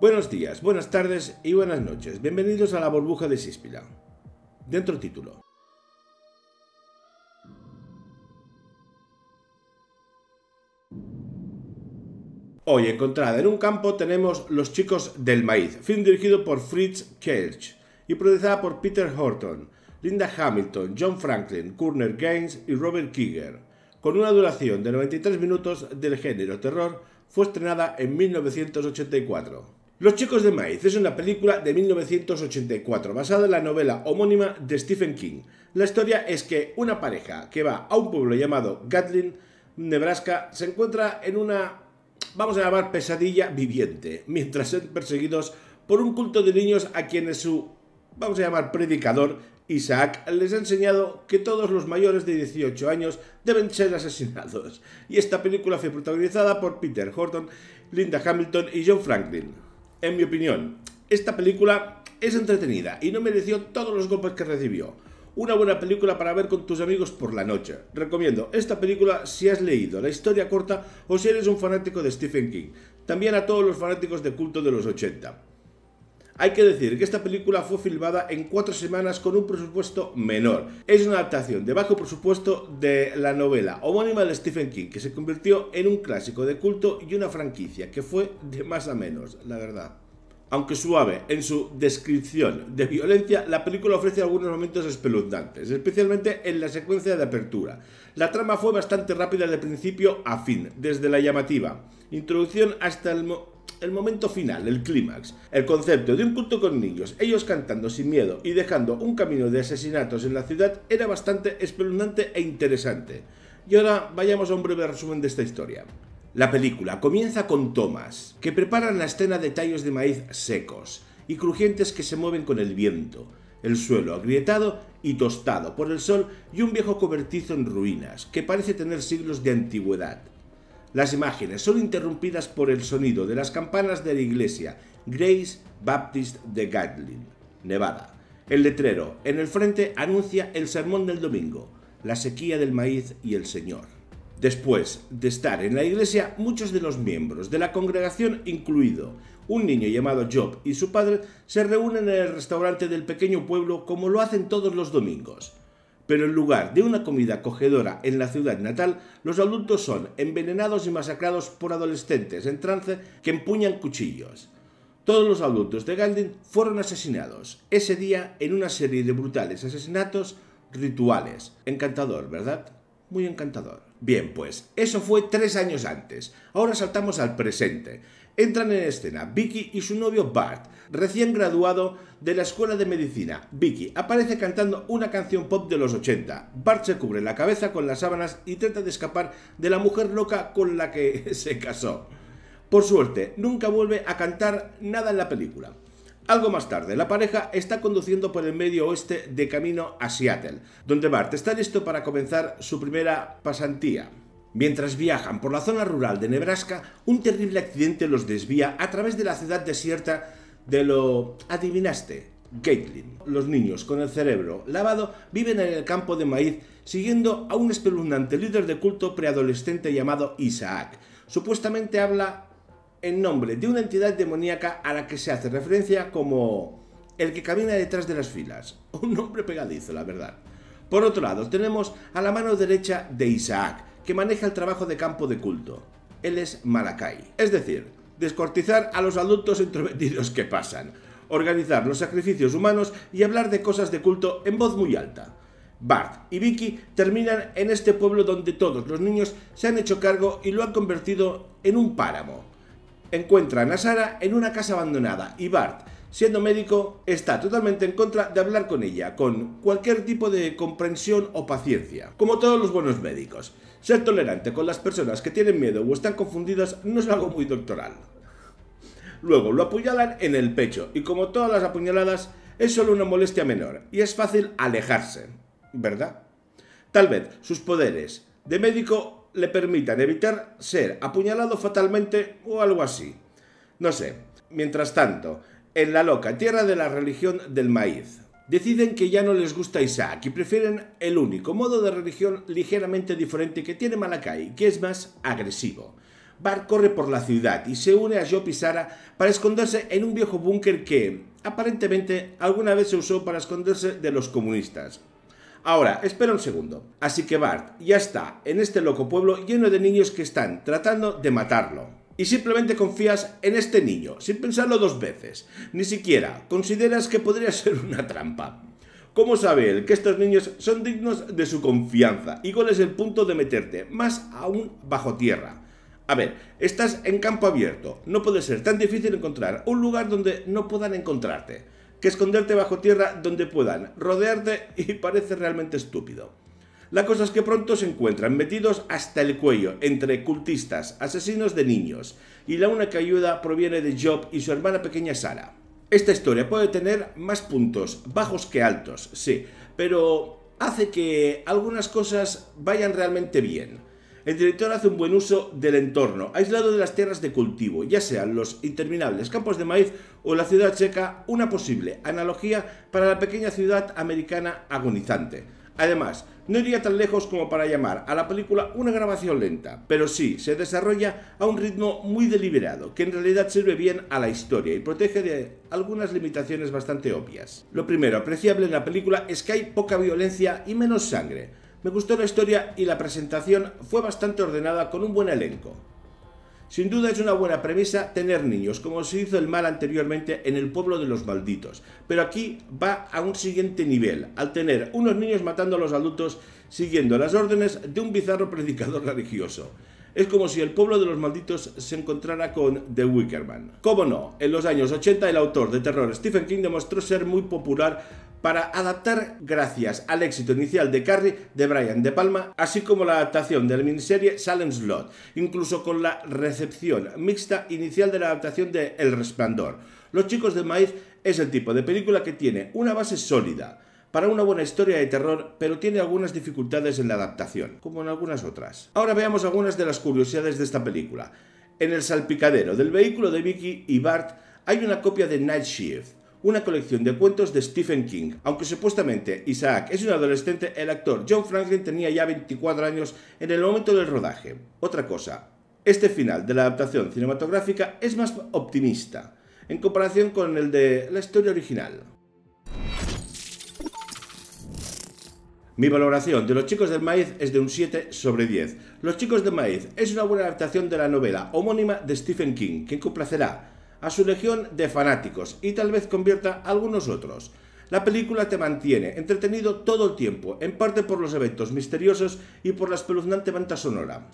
Buenos días, buenas tardes y buenas noches. Bienvenidos a la burbuja de Síspila. Dentro título. Hoy encontrada en un campo tenemos Los chicos del maíz, film dirigido por Fritz Kelch y producida por Peter Horton, Linda Hamilton, John Franklin, Kurner Gaines y Robert Kiger. Con una duración de 93 minutos del género terror, fue estrenada en 1984. Los chicos de maíz es una película de 1984 basada en la novela homónima de Stephen King. La historia es que una pareja que va a un pueblo llamado Gatlin, Nebraska, se encuentra en una, vamos a llamar, pesadilla viviente, mientras son perseguidos por un culto de niños a quienes su, vamos a llamar, predicador, Isaac, les ha enseñado que todos los mayores de 18 años deben ser asesinados. Y esta película fue protagonizada por Peter Horton, Linda Hamilton y John Franklin. En mi opinión, esta película es entretenida y no mereció todos los golpes que recibió. Una buena película para ver con tus amigos por la noche. Recomiendo esta película si has leído la historia corta o si eres un fanático de Stephen King. También a todos los fanáticos de culto de los 80. Hay que decir que esta película fue filmada en cuatro semanas con un presupuesto menor. Es una adaptación de bajo presupuesto de la novela homónima de Stephen King, que se convirtió en un clásico de culto y una franquicia, que fue de más a menos, la verdad. Aunque suave en su descripción de violencia, la película ofrece algunos momentos espeluznantes, especialmente en la secuencia de apertura. La trama fue bastante rápida de principio a fin, desde la llamativa introducción hasta el, el momento final, el clímax. El concepto de un culto con niños, ellos cantando sin miedo y dejando un camino de asesinatos en la ciudad era bastante espeluznante e interesante. Y ahora vayamos a un breve resumen de esta historia. La película comienza con tomas, que preparan la escena de tallos de maíz secos y crujientes que se mueven con el viento, el suelo agrietado y tostado por el sol y un viejo cobertizo en ruinas, que parece tener siglos de antigüedad. Las imágenes son interrumpidas por el sonido de las campanas de la iglesia Grace Baptist de Gatlin, Nevada. El letrero en el frente anuncia el sermón del domingo, la sequía del maíz y el Señor. Después de estar en la iglesia, muchos de los miembros de la congregación, incluido un niño llamado Job y su padre, se reúnen en el restaurante del pequeño pueblo como lo hacen todos los domingos. Pero en lugar de una comida acogedora en la ciudad natal, los adultos son envenenados y masacrados por adolescentes en trance que empuñan cuchillos. Todos los adultos de Galdin fueron asesinados ese día en una serie de brutales asesinatos rituales. Encantador, ¿verdad? Muy encantador. Bien, pues eso fue tres años antes. Ahora saltamos al presente. Entran en escena Vicky y su novio Bart, recién graduado de la escuela de medicina. Vicky aparece cantando una canción pop de los 80. Bart se cubre la cabeza con las sábanas y trata de escapar de la mujer loca con la que se casó. Por suerte, nunca vuelve a cantar nada en la película. Algo más tarde, la pareja está conduciendo por el medio oeste de camino a Seattle, donde Bart está listo para comenzar su primera pasantía. Mientras viajan por la zona rural de Nebraska, un terrible accidente los desvía a través de la ciudad desierta de lo... adivinaste, Caitlin. Los niños, con el cerebro lavado, viven en el campo de maíz siguiendo a un espeluznante líder de culto preadolescente llamado Isaac. Supuestamente habla en nombre de una entidad demoníaca a la que se hace referencia como el que camina detrás de las filas. Un nombre pegadizo, la verdad. Por otro lado, tenemos a la mano derecha de Isaac, que maneja el trabajo de campo de culto. Él es Malakai. Es decir, descortizar a los adultos entrometidos que pasan, organizar los sacrificios humanos y hablar de cosas de culto en voz muy alta. Bart y Vicky terminan en este pueblo donde todos los niños se han hecho cargo y lo han convertido en un páramo encuentran a Sara en una casa abandonada y Bart, siendo médico, está totalmente en contra de hablar con ella, con cualquier tipo de comprensión o paciencia, como todos los buenos médicos. Ser tolerante con las personas que tienen miedo o están confundidas no es algo muy doctoral. Luego lo apuñalan en el pecho y como todas las apuñaladas es solo una molestia menor y es fácil alejarse, ¿verdad? Tal vez sus poderes de médico le permitan evitar ser apuñalado fatalmente o algo así. No sé. Mientras tanto, en la loca tierra de la religión del maíz, deciden que ya no les gusta Isaac y prefieren el único modo de religión ligeramente diferente que tiene Malakai, que es más agresivo. Bar corre por la ciudad y se une a Job y Sara para esconderse en un viejo búnker que, aparentemente, alguna vez se usó para esconderse de los comunistas. Ahora, espera un segundo. Así que Bart ya está en este loco pueblo lleno de niños que están tratando de matarlo. Y simplemente confías en este niño, sin pensarlo dos veces. Ni siquiera consideras que podría ser una trampa. ¿Cómo sabe él que estos niños son dignos de su confianza? ¿Y cuál es el punto de meterte más aún bajo tierra? A ver, estás en campo abierto. No puede ser tan difícil encontrar un lugar donde no puedan encontrarte que esconderte bajo tierra donde puedan, rodearte y parece realmente estúpido. La cosa es que pronto se encuentran metidos hasta el cuello entre cultistas, asesinos de niños, y la única ayuda proviene de Job y su hermana pequeña Sara. Esta historia puede tener más puntos bajos que altos, sí, pero hace que algunas cosas vayan realmente bien. El director hace un buen uso del entorno, aislado de las tierras de cultivo, ya sean los interminables campos de maíz o la ciudad checa, una posible analogía para la pequeña ciudad americana agonizante. Además, no iría tan lejos como para llamar a la película una grabación lenta, pero sí se desarrolla a un ritmo muy deliberado, que en realidad sirve bien a la historia y protege de algunas limitaciones bastante obvias. Lo primero apreciable en la película es que hay poca violencia y menos sangre. Me gustó la historia y la presentación fue bastante ordenada con un buen elenco. Sin duda es una buena premisa tener niños, como se hizo el mal anteriormente en el pueblo de los malditos, pero aquí va a un siguiente nivel, al tener unos niños matando a los adultos siguiendo las órdenes de un bizarro predicador religioso. Es como si el pueblo de los malditos se encontrara con The Wickerman. Cómo no, en los años 80 el autor de terror Stephen King demostró ser muy popular para adaptar gracias al éxito inicial de Carrie de Brian De Palma, así como la adaptación de la miniserie Silent Slot, incluso con la recepción mixta inicial de la adaptación de El Resplandor. Los chicos de maíz es el tipo de película que tiene una base sólida para una buena historia de terror, pero tiene algunas dificultades en la adaptación, como en algunas otras. Ahora veamos algunas de las curiosidades de esta película. En el salpicadero del vehículo de Vicky y Bart hay una copia de Night Shift, una colección de cuentos de Stephen King. Aunque supuestamente Isaac es un adolescente, el actor John Franklin tenía ya 24 años en el momento del rodaje. Otra cosa, este final de la adaptación cinematográfica es más optimista, en comparación con el de la historia original. Mi valoración de Los chicos del maíz es de un 7 sobre 10. Los chicos del maíz es una buena adaptación de la novela homónima de Stephen King, que complacerá a su legión de fanáticos y tal vez convierta a algunos otros. La película te mantiene entretenido todo el tiempo, en parte por los eventos misteriosos y por la espeluznante banda sonora.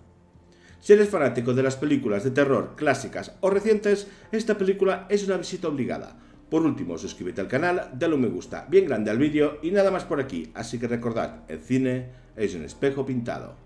Si eres fanático de las películas de terror clásicas o recientes, esta película es una visita obligada. Por último, suscríbete al canal, dale un me gusta bien grande al vídeo y nada más por aquí, así que recordad, el cine es un espejo pintado.